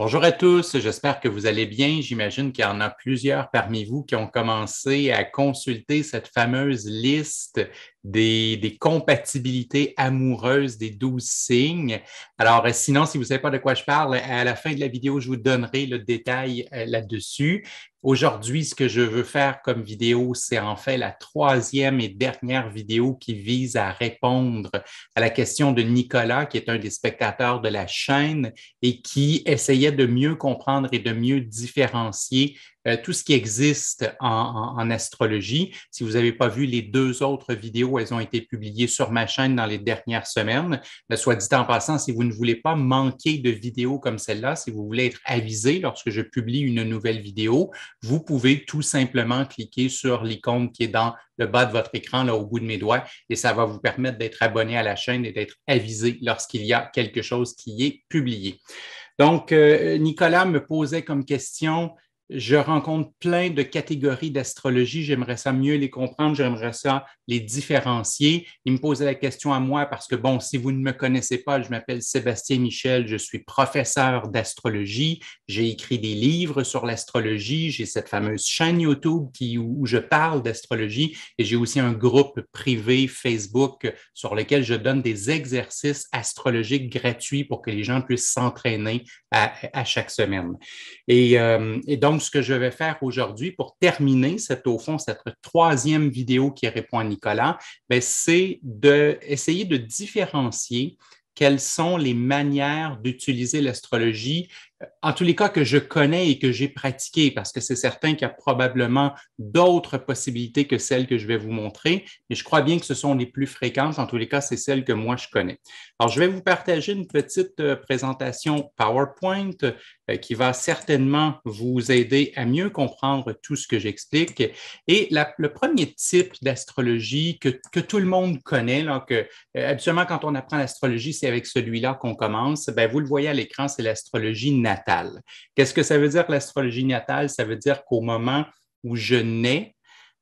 Bonjour à tous, j'espère que vous allez bien. J'imagine qu'il y en a plusieurs parmi vous qui ont commencé à consulter cette fameuse liste des, compatibilités amoureuses des douze signes. Alors, euh, sinon, si vous ne savez pas de quoi je parle, à la fin de la vidéo, je vous donnerai le détail euh, là-dessus. Aujourd'hui, ce que je veux faire comme vidéo, c'est en fait la troisième et dernière vidéo qui vise à répondre à la question de Nicolas, qui est un des spectateurs de la chaîne et qui essayait de mieux comprendre et de mieux différencier euh, tout ce qui existe en, astrologie. Si vous n'avez pas vu les deux autres vidéos, elles ont été publiées sur ma chaîne dans les dernières semaines. soit dit en passant, si vous ne voulez pas manquer de vidéos comme celle-là, si vous voulez être avisé lorsque je publie une nouvelle vidéo, vous pouvez tout simplement cliquer sur l'icône qui est dans le bas de votre écran, là, au bout de mes doigts, et ça va vous permettre d'être abonné à la chaîne et d'être avisé lorsqu'il y a quelque chose qui est publié. Donc, euh, Nicolas me posait comme question, je rencontre plein de catégories d'astrologie. J'aimerais ça mieux les comprendre, j'aimerais ça les différencier. Il me posait la question à moi parce que, bon, si vous ne me connaissez pas, je m'appelle Sébastien Michel, je suis professeur d'astrologie. J'ai écrit des livres sur l'astrologie. J'ai cette fameuse chaîne YouTube où je parle d'astrologie et j'ai aussi un groupe privé Facebook sur lequel je donne des exercices astrologiques gratuits pour que les gens puissent s'entraîner à, chaque semaine. et euh, donc, ce que je vais faire aujourd'hui pour terminer cette, au fond, cette troisième vidéo qui répond à Nicolas, ben, c'est d'essayer de différencier quelles sont les manières d'utiliser l'astrologie en tous les cas que je connais et que j'ai pratiqué, parce que c'est certain qu'il y a probablement d'autres possibilités que celles que je vais vous montrer, mais je crois bien que ce sont les plus fréquentes. En tous les cas, c'est celles que moi je connais. Alors, je vais vous partager une petite euh, présentation PowerPoint euh, qui va certainement vous aider à mieux comprendre tout ce que j'explique. Et le premier type d'astrologie que, tout le monde connaît, là, que, euh, habituellement quand on apprend l'astrologie, c'est avec celui-là qu'on commence, ben, vous le voyez à l'écran, c'est l'astrologie naturelle natale. Qu'est-ce que ça veut dire l'astrologie natale? Ça veut dire qu'au moment où je nais,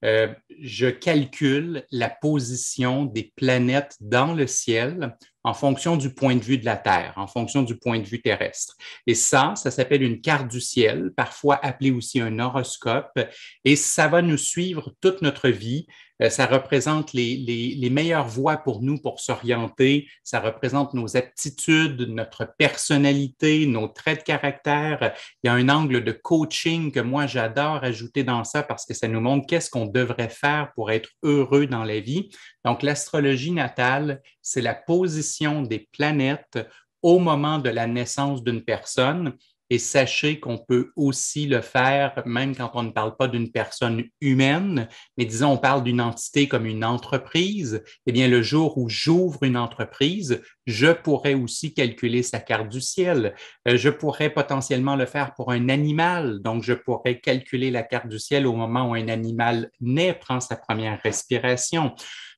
euh, je calcule la position des planètes dans le ciel en fonction du point de vue de la Terre, en fonction du point de vue terrestre. Et ça, ça s'appelle une carte du ciel, parfois appelée aussi un horoscope, et ça va nous suivre toute notre vie euh, ça représente les, les, meilleures voies pour nous pour s'orienter. Ça représente nos aptitudes, notre personnalité, nos traits de caractère. Il y a un angle de coaching que moi, j'adore ajouter dans ça parce que ça nous montre qu'est-ce qu'on devrait faire pour être heureux dans la vie. Donc, l'astrologie natale, c'est la position des planètes au moment de la naissance d'une personne et sachez qu'on peut aussi le faire, même quand on ne parle pas d'une personne humaine, mais disons, on parle d'une entité comme une entreprise. Eh bien, le jour où j'ouvre une entreprise, je pourrais aussi calculer sa carte du ciel. Euh, je pourrais potentiellement le faire pour un animal. Donc, je pourrais calculer la carte du ciel au moment où un animal naît, prend sa première respiration.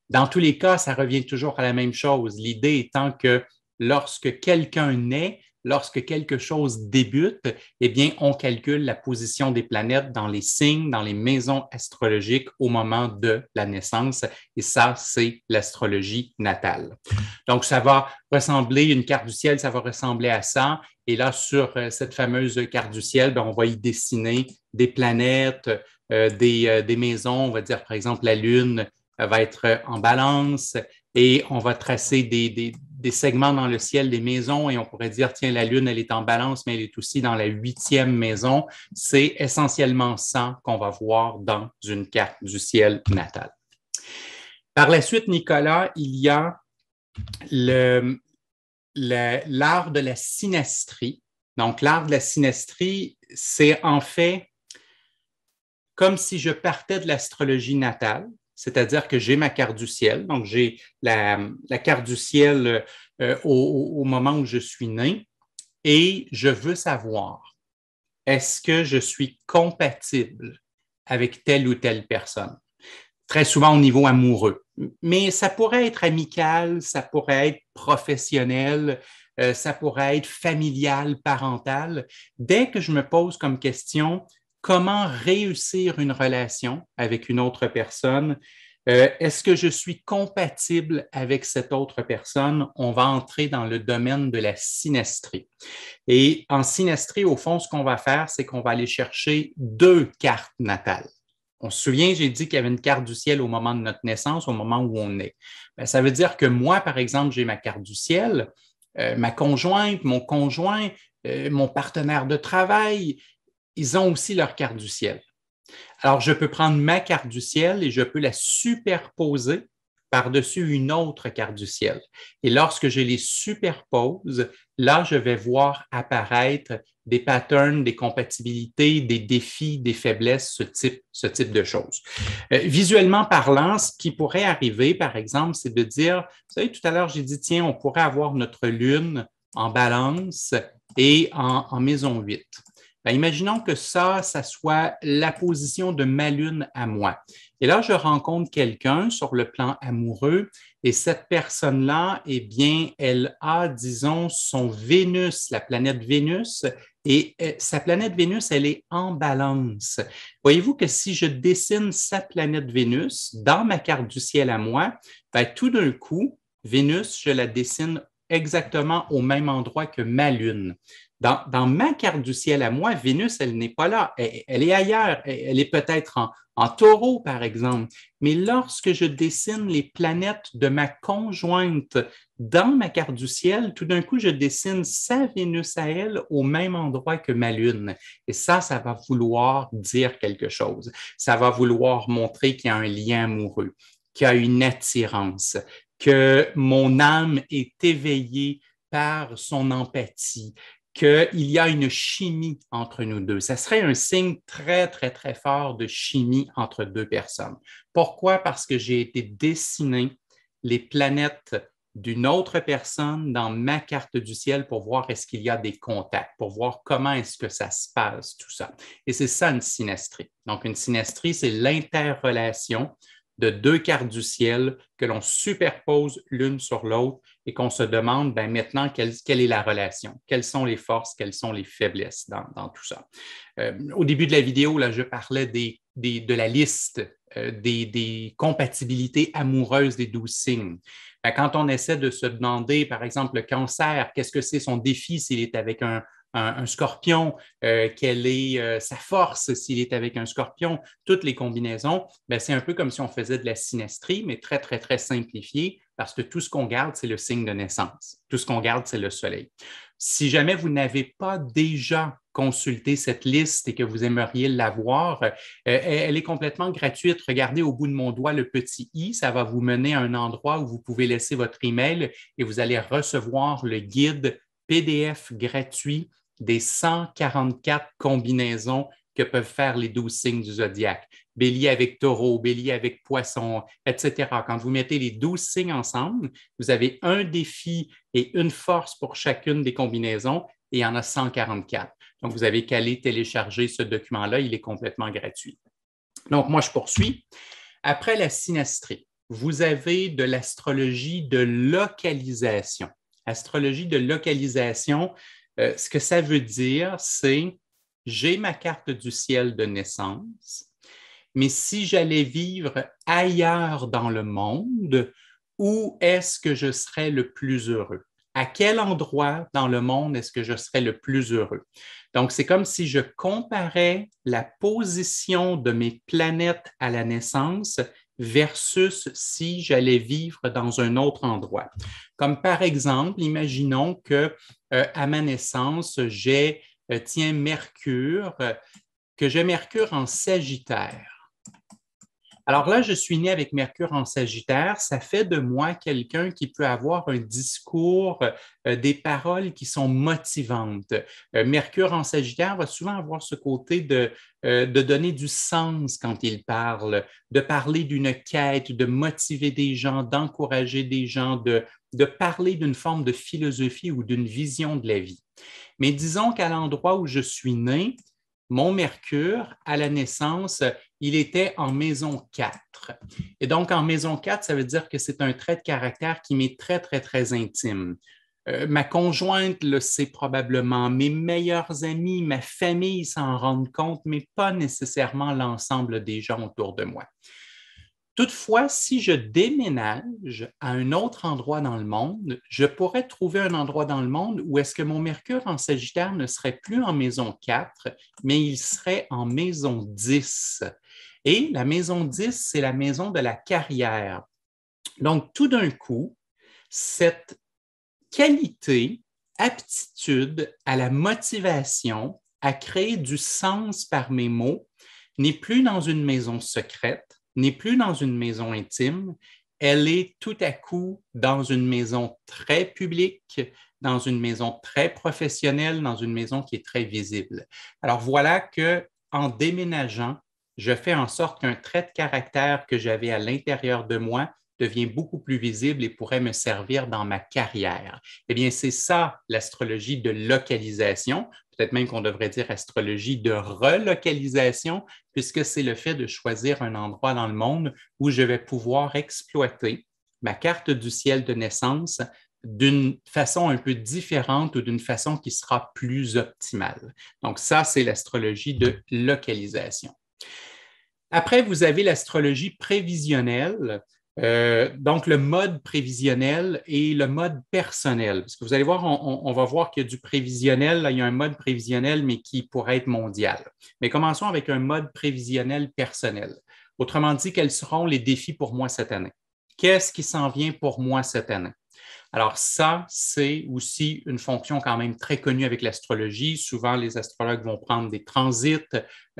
Dans tous les cas, ça revient toujours à la même chose. L'idée étant que lorsque quelqu'un naît, lorsque quelque chose débute, eh bien, on calcule la position des planètes dans les signes, dans les maisons astrologiques au moment de la naissance. Et ça, c'est l'astrologie natale. Donc, ça va ressembler, une carte du ciel, ça va ressembler à ça. Et là, sur euh, cette fameuse carte du ciel, ben, on va y dessiner des planètes, euh, des, euh, des maisons. On va dire, par exemple, la Lune va être en balance et on va tracer des, des, des segments dans le ciel des maisons et on pourrait dire, tiens, la Lune, elle est en balance, mais elle est aussi dans la huitième maison. C'est essentiellement ça qu'on va voir dans une carte du ciel natal. Par la suite, Nicolas, il y a l'art de la synastrie. Donc, l'art de la synastrie, c'est en fait comme si je partais de l'astrologie natale, c'est-à-dire que j'ai ma carte du ciel, donc j'ai la, carte du ciel euh, euh, au, moment où je suis né, et je veux savoir, est-ce que je suis compatible avec telle ou telle personne? Très souvent au niveau amoureux, mais ça pourrait être amical, ça pourrait être professionnel, euh, ça pourrait être familial, parental. Dès que je me pose comme question, comment réussir une relation avec une autre personne. Euh, est-ce que je suis compatible avec cette autre personne? On va entrer dans le domaine de la sinestrie. Et en sinestrie, au fond, ce qu'on va faire, c'est qu'on va aller chercher deux cartes natales. On se souvient, j'ai dit qu'il y avait une carte du ciel au moment de notre naissance, au moment où on est. Ben, ça veut dire que moi, par exemple, j'ai ma carte du ciel, euh, ma conjointe, mon conjoint, euh, mon partenaire de travail, ils ont aussi leur carte du ciel. Alors, je peux prendre ma carte du ciel et je peux la superposer par-dessus une autre carte du ciel. Et lorsque je les superpose, là, je vais voir apparaître des patterns, des compatibilités, des défis, des faiblesses, ce type, ce type de choses. Euh, visuellement parlant, ce qui pourrait arriver, par exemple, c'est de dire, vous savez, tout à l'heure, j'ai dit, tiens, on pourrait avoir notre lune en balance et en maison 8. Ben, imaginons que ça, ça soit la position de ma lune à moi. Et là, je rencontre quelqu'un sur le plan amoureux et cette personne-là, eh bien, elle a, disons, son Vénus, la planète Vénus, et eh, sa planète Vénus, elle est en balance. Voyez-vous que si je dessine sa planète Vénus dans ma carte du ciel à moi, ben, tout d'un coup, Vénus, je la dessine exactement au même endroit que ma lune. Dans, ma carte du ciel à moi, Vénus, elle n'est pas là. Elle, est ailleurs. Elle, est peut-être en, en, taureau, par exemple. Mais lorsque je dessine les planètes de ma conjointe dans ma carte du ciel, tout d'un coup, je dessine sa Vénus à elle au même endroit que ma Lune. Et ça, ça va vouloir dire quelque chose. Ça va vouloir montrer qu'il y a un lien amoureux, qu'il y a une attirance, que mon âme est éveillée par son empathie, qu'il y a une chimie entre nous deux. Ça serait un signe très, très, très fort de chimie entre deux personnes. Pourquoi? Parce que j'ai été dessiner les planètes d'une autre personne dans ma carte du ciel pour voir est-ce qu'il y a des contacts, pour voir comment est-ce que ça se passe, tout ça. Et c'est ça une synastrie. Donc, une synastrie, c'est l'interrelation de deux quarts du ciel que l'on superpose l'une sur l'autre et qu'on se demande ben, maintenant quelle, est la relation, quelles sont les forces, quelles sont les faiblesses dans, tout ça. Euh, au début de la vidéo, là, je parlais de la liste euh, des, compatibilités amoureuses des douze signes. Ben, quand on essaie de se demander, par exemple, le cancer, qu'est-ce que c'est son défi s'il est avec un, un, scorpion, euh, quelle est euh, sa force s'il est avec un scorpion, toutes les combinaisons, ben, c'est un peu comme si on faisait de la sinestrie, mais très, très, très simplifiée parce que tout ce qu'on garde, c'est le signe de naissance. Tout ce qu'on garde, c'est le soleil. Si jamais vous n'avez pas déjà consulté cette liste et que vous aimeriez l'avoir, voir, euh, elle est complètement gratuite. Regardez au bout de mon doigt le petit i, ça va vous mener à un endroit où vous pouvez laisser votre email et vous allez recevoir le guide PDF gratuit des 144 combinaisons que peuvent faire les 12 signes du zodiaque. Bélier avec taureau, bélier avec poisson, etc. Quand vous mettez les 12 signes ensemble, vous avez un défi et une force pour chacune des combinaisons et il y en a 144. Donc, vous avez qu'à aller télécharger ce document-là, il est complètement gratuit. Donc, moi, je poursuis. Après la sinastrie, vous avez de l'astrologie de localisation. Astrologie de localisation, euh, ce que ça veut dire, c'est j'ai ma carte du ciel de naissance, mais si j'allais vivre ailleurs dans le monde, où est-ce que je serais le plus heureux? À quel endroit dans le monde est-ce que je serais le plus heureux? Donc, c'est comme si je comparais la position de mes planètes à la naissance versus si j'allais vivre dans un autre endroit. Comme par exemple, imaginons que euh, à ma naissance, j'ai, euh, tiens, Mercure, euh, que j'ai Mercure en Sagittaire. Alors là, je suis né avec Mercure en Sagittaire. Ça fait de moi quelqu'un qui peut avoir un discours, euh, des paroles qui sont motivantes. Euh, Mercure en Sagittaire va souvent avoir ce côté de, euh, de donner du sens quand il parle, de parler d'une quête, de motiver des gens, d'encourager des gens, de, de parler d'une forme de philosophie ou d'une vision de la vie. Mais disons qu'à l'endroit où je suis né, mon Mercure, à la naissance, il était en maison 4. Et donc, en maison 4, ça veut dire que c'est un trait de caractère qui m'est très, très, très intime. Euh, ma conjointe le sait probablement, mes meilleurs amis, ma famille s'en rendent compte, mais pas nécessairement l'ensemble des gens autour de moi. Toutefois, si je déménage à un autre endroit dans le monde, je pourrais trouver un endroit dans le monde où est-ce que mon Mercure en Sagittaire ne serait plus en maison 4, mais il serait en maison 10. Et la maison 10, c'est la maison de la carrière. Donc, tout d'un coup, cette qualité, aptitude à la motivation, à créer du sens par mes mots, n'est plus dans une maison secrète, n'est plus dans une maison intime, elle est tout à coup dans une maison très publique, dans une maison très professionnelle, dans une maison qui est très visible. Alors voilà que en déménageant, je fais en sorte qu'un trait de caractère que j'avais à l'intérieur de moi devient beaucoup plus visible et pourrait me servir dans ma carrière. Eh bien, c'est ça l'astrologie de localisation, peut-être même qu'on devrait dire astrologie de relocalisation, puisque c'est le fait de choisir un endroit dans le monde où je vais pouvoir exploiter ma carte du ciel de naissance d'une façon un peu différente ou d'une façon qui sera plus optimale. Donc ça, c'est l'astrologie de localisation. Après, vous avez l'astrologie prévisionnelle, euh, donc le mode prévisionnel et le mode personnel. Parce que vous allez voir, on, va voir qu'il y a du prévisionnel, il y a un mode prévisionnel, mais qui pourrait être mondial. Mais commençons avec un mode prévisionnel personnel. Autrement dit, quels seront les défis pour moi cette année? Qu'est-ce qui s'en vient pour moi cette année? Alors ça, c'est aussi une fonction quand même très connue avec l'astrologie. Souvent, les astrologues vont prendre des transits,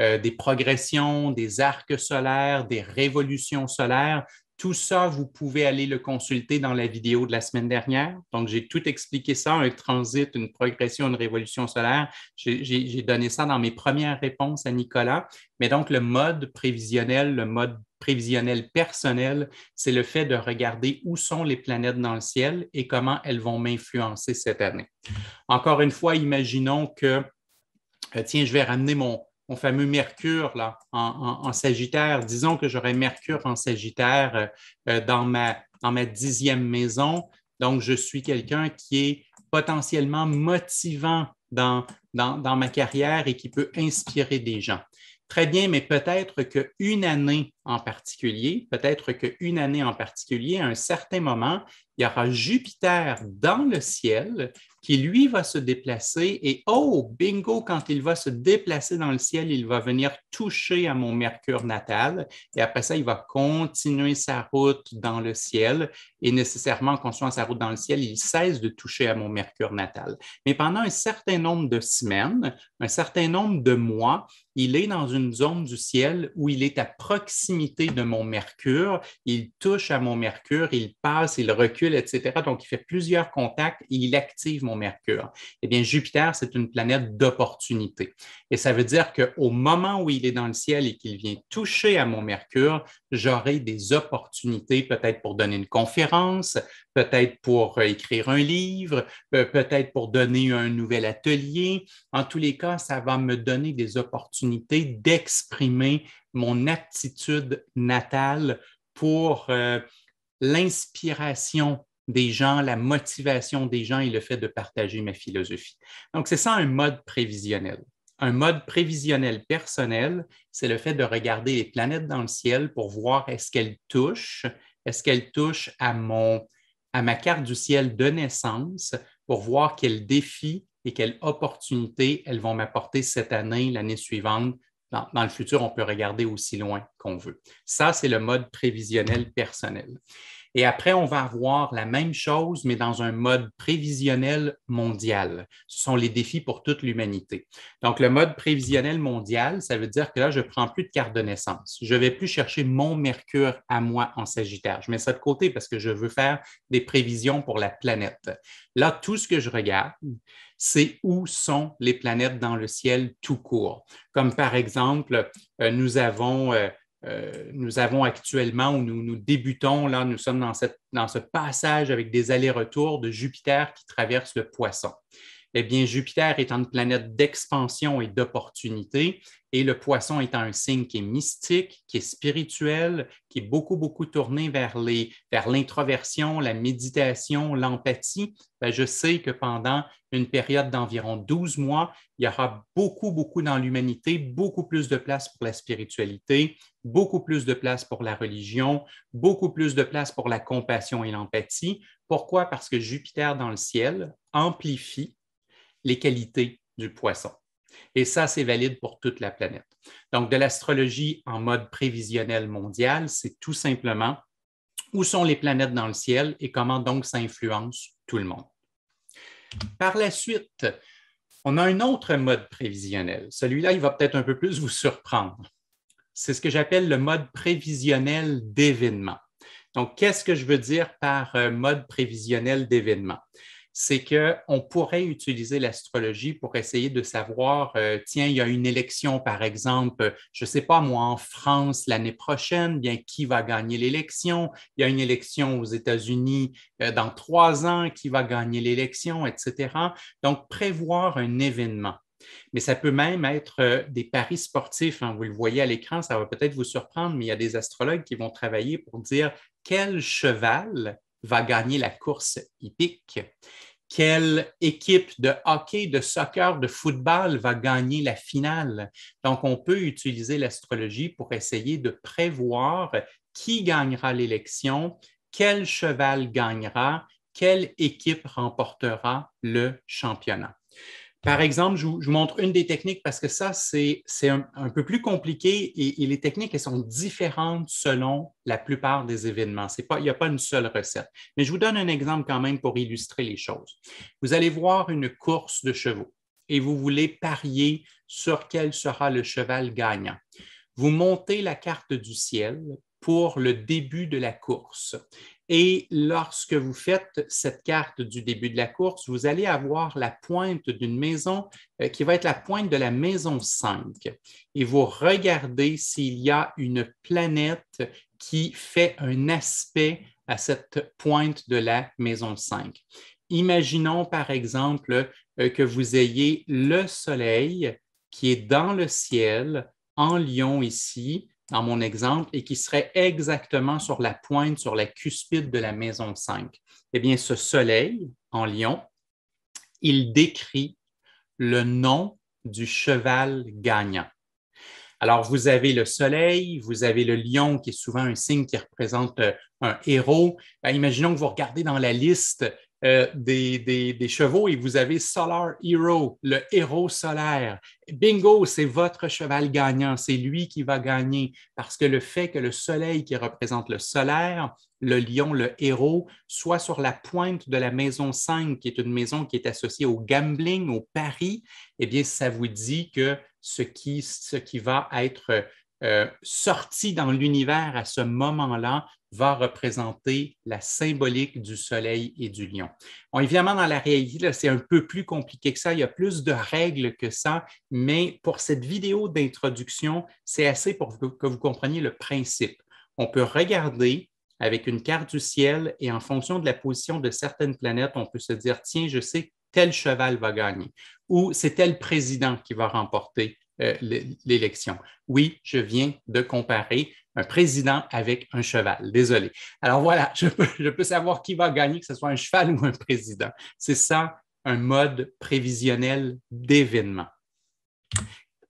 euh, des progressions, des arcs solaires, des révolutions solaires. Tout ça, vous pouvez aller le consulter dans la vidéo de la semaine dernière. Donc, j'ai tout expliqué ça, un transit, une progression, une révolution solaire. J'ai donné ça dans mes premières réponses à Nicolas. Mais donc, le mode prévisionnel, le mode prévisionnel personnel, c'est le fait de regarder où sont les planètes dans le ciel et comment elles vont m'influencer cette année. Encore une fois, imaginons que, euh, tiens, je vais ramener mon, mon fameux Mercure là, en, Sagittaire. Disons que j'aurais Mercure en Sagittaire euh, dans, ma, dixième maison. Donc, je suis quelqu'un qui est potentiellement motivant dans, dans, ma carrière et qui peut inspirer des gens. Très bien, mais peut-être qu'une année en particulier, peut-être qu'une année en particulier, à un certain moment, il y aura Jupiter dans le ciel qui lui va se déplacer et oh, bingo, quand il va se déplacer dans le ciel, il va venir toucher à mon Mercure natal et après ça, il va continuer sa route dans le ciel et nécessairement, en continuant sa route dans le ciel, il cesse de toucher à mon Mercure natal. Mais pendant un certain nombre de semaines, un certain nombre de mois, il est dans une zone du ciel où il est à proximité de mon Mercure, il touche à mon Mercure, il passe, il recule, etc. Donc, il fait plusieurs contacts il active mon mon Mercure. Eh bien, Jupiter, c'est une planète d'opportunité. Et ça veut dire qu'au moment où il est dans le ciel et qu'il vient toucher à mon Mercure, j'aurai des opportunités peut-être pour donner une conférence, peut-être pour euh, écrire un livre, peut-être pour donner un nouvel atelier. En tous les cas, ça va me donner des opportunités d'exprimer mon aptitude natale pour euh, l'inspiration des gens, la motivation des gens et le fait de partager ma philosophie. Donc, c'est ça un mode prévisionnel. Un mode prévisionnel personnel, c'est le fait de regarder les planètes dans le ciel pour voir est-ce qu'elles touchent, est-ce qu'elles touchent à, mon, à ma carte du ciel de naissance pour voir quels défis et quelles opportunités elles vont m'apporter cette année, l'année suivante. dans, le futur, on peut regarder aussi loin qu'on veut. Ça, c'est le mode prévisionnel personnel. Et après, on va avoir la même chose, mais dans un mode prévisionnel mondial. Ce sont les défis pour toute l'humanité. Donc, le mode prévisionnel mondial, ça veut dire que là, je ne prends plus de carte de naissance. Je ne vais plus chercher mon Mercure à moi en Sagittaire. Je mets ça de côté parce que je veux faire des prévisions pour la planète. Là, tout ce que je regarde, c'est où sont les planètes dans le ciel tout court. Comme par exemple, euh, nous avons euh, euh, nous avons actuellement, ou nous, nous, débutons, là, nous sommes dans, dans ce passage avec des allers-retours de Jupiter qui traverse le poisson. Eh bien, Jupiter étant une planète d'expansion et d'opportunité, et le poisson étant un signe qui est mystique, qui est spirituel, qui est beaucoup, beaucoup tourné vers, les, vers l'introversion, la méditation, l'empathie, ben, je sais que pendant une période d'environ 12 mois, il y aura beaucoup, beaucoup dans l'humanité, beaucoup plus de place pour la spiritualité, beaucoup plus de place pour la religion, beaucoup plus de place pour la compassion et l'empathie. Pourquoi? Parce que Jupiter dans le ciel amplifie les qualités du poisson. Et ça, c'est valide pour toute la planète. Donc, de l'astrologie en mode prévisionnel mondial, c'est tout simplement où sont les planètes dans le ciel et comment donc ça influence tout le monde. Par la suite, on a un autre mode prévisionnel. Celui-là, il va peut-être un peu plus vous surprendre. C'est ce que j'appelle le mode prévisionnel d'événements. Donc, qu'est-ce que je veux dire par euh, mode prévisionnel d'événements? c'est qu'on pourrait utiliser l'astrologie pour essayer de savoir, euh, tiens, il y a une élection, par exemple, je ne sais pas, moi, en France l'année prochaine, bien, qui va gagner l'élection? Il y a une élection aux États-Unis euh, dans trois ans, qui va gagner l'élection, etc. Donc, prévoir un événement. Mais ça peut même être euh, des paris sportifs. Hein. Vous le voyez à l'écran, ça va peut-être vous surprendre, mais il y a des astrologues qui vont travailler pour dire quel cheval va gagner la course hippique? Quelle équipe de hockey, de soccer, de football va gagner la finale? Donc, on peut utiliser l'astrologie pour essayer de prévoir qui gagnera l'élection, quel cheval gagnera, quelle équipe remportera le championnat. Par exemple, je vous, montre une des techniques parce que ça, c'est un, peu plus compliqué et, les techniques, elles sont différentes selon la plupart des événements. Pas, il n'y a pas une seule recette. Mais je vous donne un exemple quand même pour illustrer les choses. Vous allez voir une course de chevaux et vous voulez parier sur quel sera le cheval gagnant. Vous montez la carte du ciel pour le début de la course et lorsque vous faites cette carte du début de la course, vous allez avoir la pointe d'une maison euh, qui va être la pointe de la maison 5. Et vous regardez s'il y a une planète qui fait un aspect à cette pointe de la maison 5. Imaginons par exemple euh, que vous ayez le Soleil qui est dans le ciel en lion ici, dans mon exemple, et qui serait exactement sur la pointe, sur la cuspide de la maison 5. Eh bien, ce soleil en lion, il décrit le nom du cheval gagnant. Alors, vous avez le soleil, vous avez le lion, qui est souvent un signe qui représente euh, un héros. Ben, imaginons que vous regardez dans la liste euh, des, chevaux et vous avez Solar Hero, le héros solaire. Bingo, c'est votre cheval gagnant, c'est lui qui va gagner parce que le fait que le soleil qui représente le solaire, le lion, le héros, soit sur la pointe de la maison 5, qui est une maison qui est associée au gambling, au pari, eh bien, ça vous dit que ce qui, va être euh, sorti dans l'univers à ce moment-là va représenter la symbolique du soleil et du lion. évidemment, dans la réalité, c'est un peu plus compliqué que ça. Il y a plus de règles que ça, mais pour cette vidéo d'introduction, c'est assez pour que vous compreniez le principe. On peut regarder avec une carte du ciel et en fonction de la position de certaines planètes, on peut se dire, tiens, je sais tel cheval va gagner ou c'est tel président qui va remporter euh, l'élection. Oui, je viens de comparer un président avec un cheval. Désolé. Alors voilà, je peux, savoir qui va gagner, que ce soit un cheval ou un président. C'est ça, un mode prévisionnel d'événement.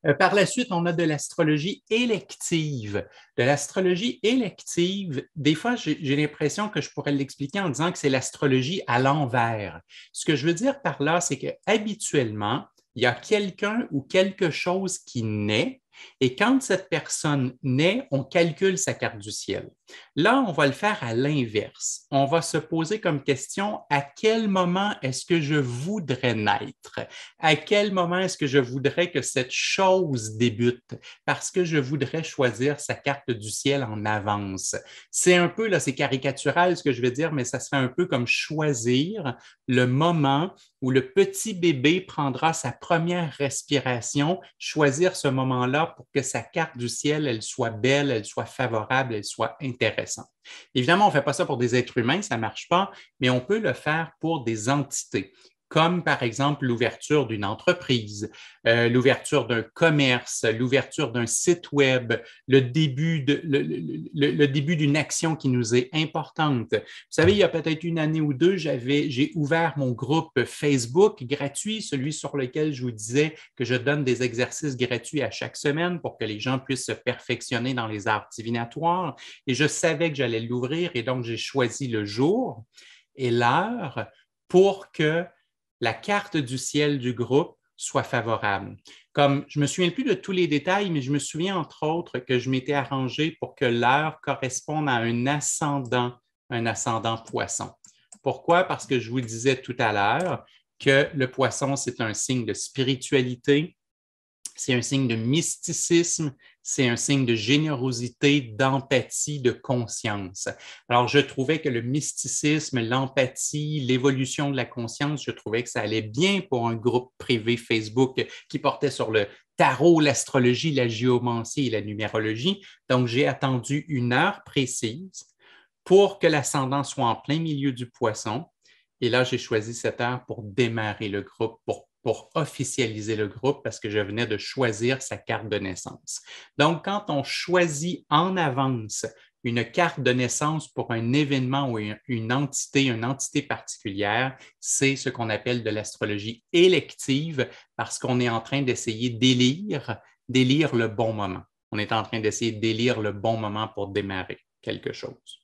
Euh, par la suite, on a de l'astrologie élective. De l'astrologie élective, des fois, j'ai l'impression que je pourrais l'expliquer en disant que c'est l'astrologie à l'envers. Ce que je veux dire par là, c'est qu'habituellement, il y a quelqu'un ou quelque chose qui naît et quand cette personne naît, on calcule sa carte du ciel. Là, on va le faire à l'inverse. On va se poser comme question à quel moment est-ce que je voudrais naître? À quel moment est-ce que je voudrais que cette chose débute? Parce que je voudrais choisir sa carte du ciel en avance. C'est un peu, là, c'est caricatural ce que je vais dire, mais ça serait un peu comme choisir le moment où le petit bébé prendra sa première respiration, choisir ce moment-là pour que sa carte du ciel, elle soit belle, elle soit favorable, elle soit intéressante. Évidemment, on ne fait pas ça pour des êtres humains, ça ne marche pas, mais on peut le faire pour des entités comme par exemple l'ouverture d'une entreprise, euh, l'ouverture d'un commerce, l'ouverture d'un site web, le début, d'une action qui nous est importante. Vous savez, il y a peut-être une année ou deux, j'avais, j'ai ouvert mon groupe Facebook gratuit, celui sur lequel je vous disais que je donne des exercices gratuits à chaque semaine pour que les gens puissent se perfectionner dans les arts divinatoires. Et je savais que j'allais l'ouvrir et donc j'ai choisi le jour et l'heure pour que la carte du ciel du groupe soit favorable. Comme je me souviens plus de tous les détails, mais je me souviens entre autres que je m'étais arrangé pour que l'heure corresponde à un ascendant, un ascendant poisson. Pourquoi? Parce que je vous disais tout à l'heure que le poisson, c'est un signe de spiritualité, c'est un signe de mysticisme, c'est un signe de générosité, d'empathie, de conscience. Alors, je trouvais que le mysticisme, l'empathie, l'évolution de la conscience, je trouvais que ça allait bien pour un groupe privé Facebook qui portait sur le tarot, l'astrologie, la géomancie et la numérologie. Donc, j'ai attendu une heure précise pour que l'ascendant soit en plein milieu du poisson. Et là, j'ai choisi cette heure pour démarrer le groupe, pour pour officialiser le groupe parce que je venais de choisir sa carte de naissance. Donc, quand on choisit en avance une carte de naissance pour un événement ou une entité, une entité particulière, c'est ce qu'on appelle de l'astrologie élective parce qu'on est en train d'essayer d'élire, d'élire le bon moment. On est en train d'essayer d'élire le bon moment pour démarrer quelque chose.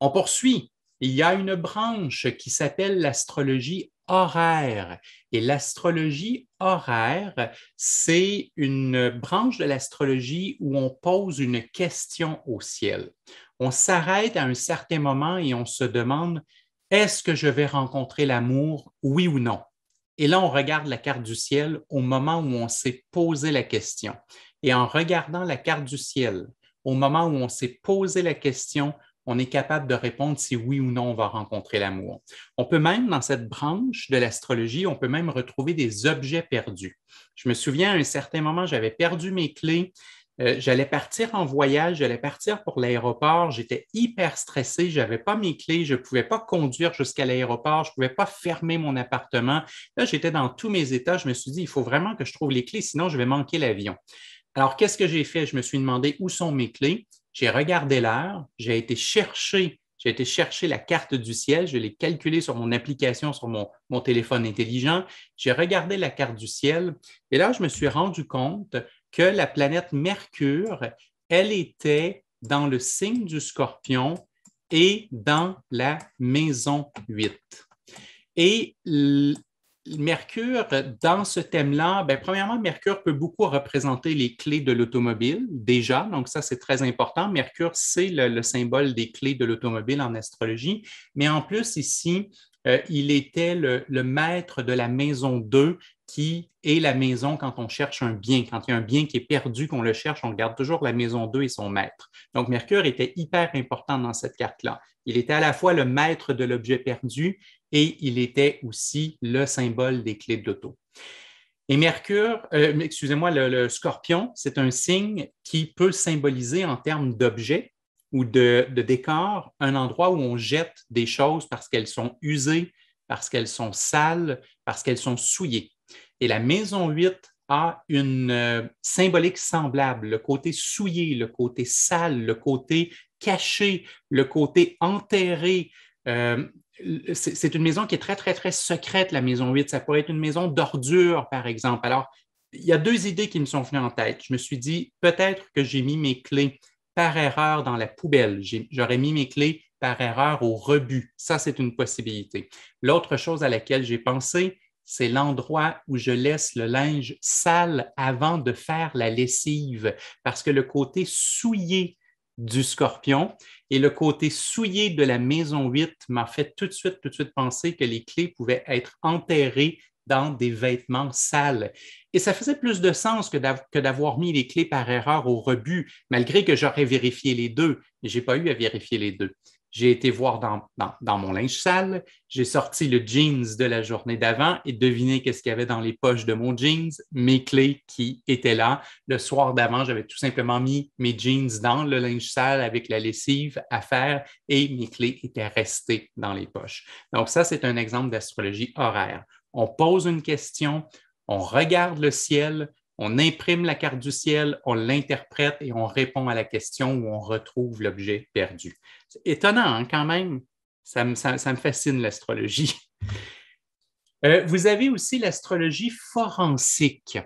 On poursuit. Il y a une branche qui s'appelle l'astrologie horaire. Et l'astrologie horaire, c'est une branche de l'astrologie où on pose une question au ciel. On s'arrête à un certain moment et on se demande, est-ce que je vais rencontrer l'amour, oui ou non? Et là, on regarde la carte du ciel au moment où on s'est posé la question. Et en regardant la carte du ciel, au moment où on s'est posé la question, on est capable de répondre si oui ou non on va rencontrer l'amour. On peut même, dans cette branche de l'astrologie, on peut même retrouver des objets perdus. Je me souviens, à un certain moment, j'avais perdu mes clés. Euh, j'allais partir en voyage, j'allais partir pour l'aéroport, j'étais hyper stressé, j'avais pas mes clés, je ne pouvais pas conduire jusqu'à l'aéroport, je ne pouvais pas fermer mon appartement. Là, j'étais dans tous mes états, je me suis dit, il faut vraiment que je trouve les clés, sinon je vais manquer l'avion. Alors, qu'est-ce que j'ai fait? Je me suis demandé où sont mes clés j'ai regardé l'heure, j'ai été chercher, j'ai été chercher la carte du ciel, je l'ai calculée sur mon application, sur mon, téléphone intelligent, j'ai regardé la carte du ciel, et là, je me suis rendu compte que la planète Mercure, elle était dans le signe du scorpion et dans la maison 8. Et Mercure, dans ce thème-là, ben, premièrement, Mercure peut beaucoup représenter les clés de l'automobile déjà, donc ça c'est très important. Mercure, c'est le, symbole des clés de l'automobile en astrologie, mais en plus ici, euh, il était le, maître de la maison 2 qui est la maison quand on cherche un bien. Quand il y a un bien qui est perdu, qu'on le cherche, on regarde toujours la maison 2 et son maître. Donc Mercure était hyper important dans cette carte-là. Il était à la fois le maître de l'objet perdu et il était aussi le symbole des clés d'auto. Et Mercure, euh, excusez-moi, le, le scorpion, c'est un signe qui peut symboliser en termes d'objet ou de, décor, un endroit où on jette des choses parce qu'elles sont usées, parce qu'elles sont sales, parce qu'elles sont souillées. Et la maison 8 a une euh, symbolique semblable, le côté souillé, le côté sale, le côté caché, le côté enterré. Euh, c'est une maison qui est très, très, très secrète, la maison 8. Ça pourrait être une maison d'ordure, par exemple. Alors, il y a deux idées qui me sont venues en tête. Je me suis dit, peut-être que j'ai mis mes clés par erreur dans la poubelle. J'aurais mis mes clés par erreur au rebut. Ça, c'est une possibilité. L'autre chose à laquelle j'ai pensé, c'est l'endroit où je laisse le linge sale avant de faire la lessive, parce que le côté souillé du scorpion et le côté souillé de la maison 8 m'a fait tout de suite, tout de suite penser que les clés pouvaient être enterrées dans des vêtements sales. Et ça faisait plus de sens que d'avoir mis les clés par erreur au rebut, malgré que j'aurais vérifié les deux. Je n'ai pas eu à vérifier les deux. J'ai été voir dans, mon linge sale, j'ai sorti le jeans de la journée d'avant et deviné qu'est-ce qu'il y avait dans les poches de mon jeans, mes clés qui étaient là. Le soir d'avant, j'avais tout simplement mis mes jeans dans le linge sale avec la lessive à faire et mes clés étaient restées dans les poches. Donc ça, c'est un exemple d'astrologie horaire. On pose une question, on regarde le ciel, on imprime la carte du ciel, on l'interprète et on répond à la question où on retrouve l'objet perdu. C'est étonnant hein, quand même. Ça me, fascine l'astrologie. Euh, vous avez aussi l'astrologie forensique.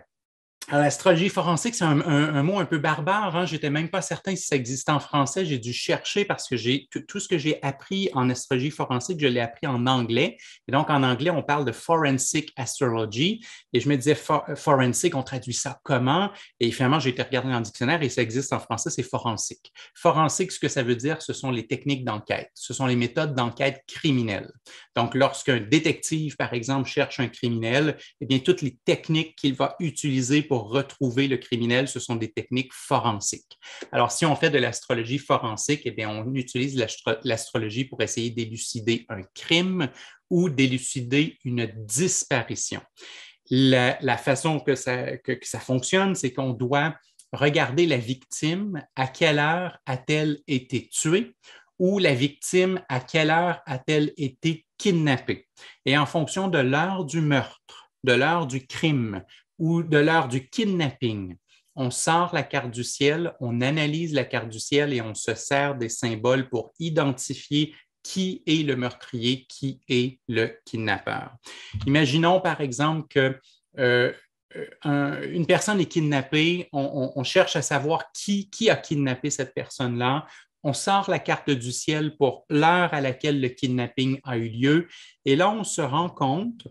L'astrologie forensique, c'est un, mot un peu barbare. Hein. J'étais Je même pas certain si ça existait en français. J'ai dû chercher parce que tout ce que j'ai appris en astrologie forensique, je l'ai appris en anglais. Et donc, en anglais, on parle de forensic astrology. Et je me disais, forensic, on traduit ça comment? Et finalement, j'ai été regarder dans le dictionnaire et ça existe en français, c'est forensique. Forensique, ce que ça veut dire, ce sont les techniques d'enquête. Ce sont les méthodes d'enquête criminelle. Donc, lorsqu'un détective, par exemple, cherche un criminel, eh bien, toutes les techniques qu'il va utiliser pour retrouver le criminel, ce sont des techniques forensiques. Alors, si on fait de l'astrologie forensique, eh bien, on utilise l'astrologie pour essayer d'élucider un crime ou d'élucider une disparition. La, façon que ça fonctionne, c'est qu'on doit regarder la victime, à quelle heure a-t-elle été tuée ou la victime, à quelle heure a-t-elle été kidnappée. Et en fonction de l'heure du meurtre, de l'heure du crime, ou de l'heure du kidnapping. On sort la carte du ciel, on analyse la carte du ciel et on se sert des symboles pour identifier qui est le meurtrier, qui est le kidnappeur. Imaginons par exemple que euh, une personne est kidnappée, on, cherche à savoir qui, qui a kidnappé cette personne-là. On sort la carte du ciel pour l'heure à laquelle le kidnapping a eu lieu. Et là, on se rend compte,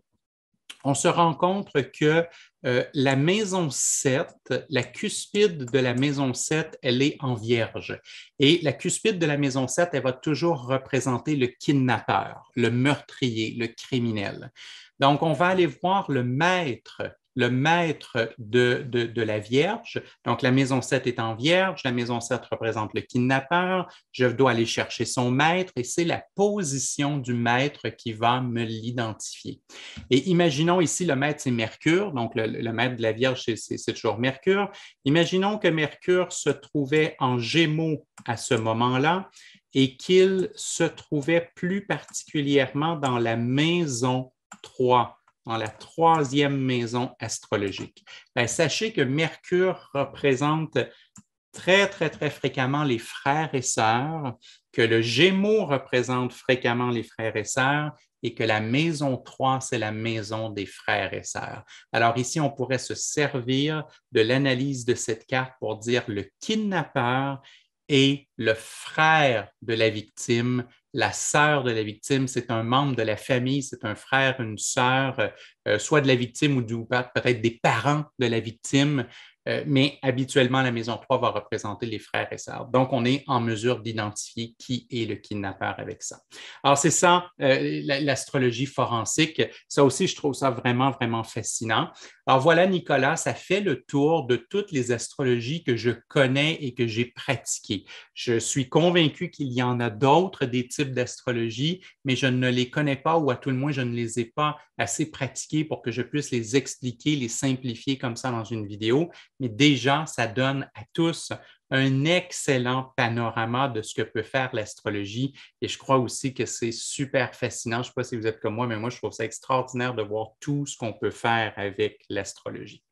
on se rend compte que euh, la maison 7, la cuspide de la maison 7, elle est en vierge. Et la cuspide de la maison 7, elle va toujours représenter le kidnappeur, le meurtrier, le criminel. Donc, on va aller voir le maître le maître de, la Vierge. Donc, la maison 7 est en Vierge, la maison 7 représente le kidnappeur, je dois aller chercher son maître et c'est la position du maître qui va me l'identifier. Et imaginons ici, le maître, c'est Mercure, donc le, le, maître de la Vierge, c'est toujours Mercure. Imaginons que Mercure se trouvait en Gémeaux à ce moment-là et qu'il se trouvait plus particulièrement dans la maison 3 dans la troisième maison astrologique. Ben, sachez que Mercure représente très, très, très fréquemment les frères et sœurs, que le Gémeaux représente fréquemment les frères et sœurs et que la maison 3, c'est la maison des frères et sœurs. Alors ici, on pourrait se servir de l'analyse de cette carte pour dire le kidnappeur et le frère de la victime, la sœur de la victime, c'est un membre de la famille, c'est un frère, une sœur, euh, soit de la victime ou, ou peut-être des parents de la victime. Euh, mais habituellement, la maison 3 va représenter les frères et sœurs. Donc, on est en mesure d'identifier qui est le kidnappeur avec ça. Alors, c'est ça, euh, l'astrologie forensique. Ça aussi, je trouve ça vraiment, vraiment fascinant. Alors, voilà, Nicolas, ça fait le tour de toutes les astrologies que je connais et que j'ai pratiquées. Je suis convaincu qu'il y en a d'autres des types d'astrologie, mais je ne les connais pas ou à tout le moins, je ne les ai pas assez pratiquées pour que je puisse les expliquer, les simplifier comme ça dans une vidéo mais déjà, ça donne à tous un excellent panorama de ce que peut faire l'astrologie. Et je crois aussi que c'est super fascinant. Je ne sais pas si vous êtes comme moi, mais moi, je trouve ça extraordinaire de voir tout ce qu'on peut faire avec l'astrologie.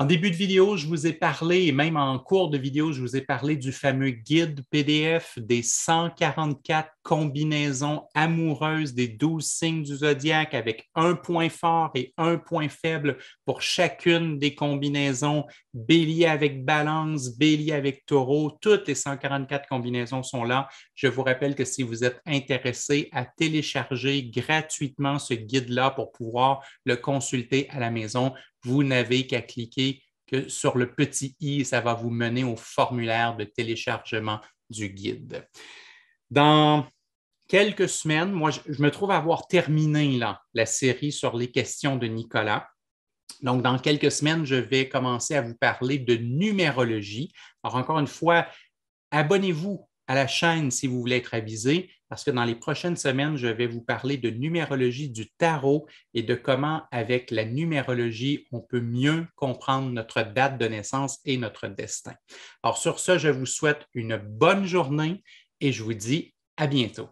En début de vidéo, je vous ai parlé, et même en cours de vidéo, je vous ai parlé du fameux guide PDF des 144 combinaisons amoureuses des 12 signes du zodiaque avec un point fort et un point faible pour chacune des combinaisons. Bélier avec balance, bélier avec taureau, toutes les 144 combinaisons sont là. Je vous rappelle que si vous êtes intéressé à télécharger gratuitement ce guide-là pour pouvoir le consulter à la maison, vous n'avez qu'à cliquer que sur le petit i, ça va vous mener au formulaire de téléchargement du guide. Dans quelques semaines, moi, je, me trouve avoir terminé la série sur les questions de Nicolas. Donc, dans quelques semaines, je vais commencer à vous parler de numérologie. Alors, encore une fois, abonnez-vous à la chaîne si vous voulez être avisé parce que dans les prochaines semaines, je vais vous parler de numérologie du tarot et de comment, avec la numérologie, on peut mieux comprendre notre date de naissance et notre destin. Alors sur ce, je vous souhaite une bonne journée et je vous dis à bientôt.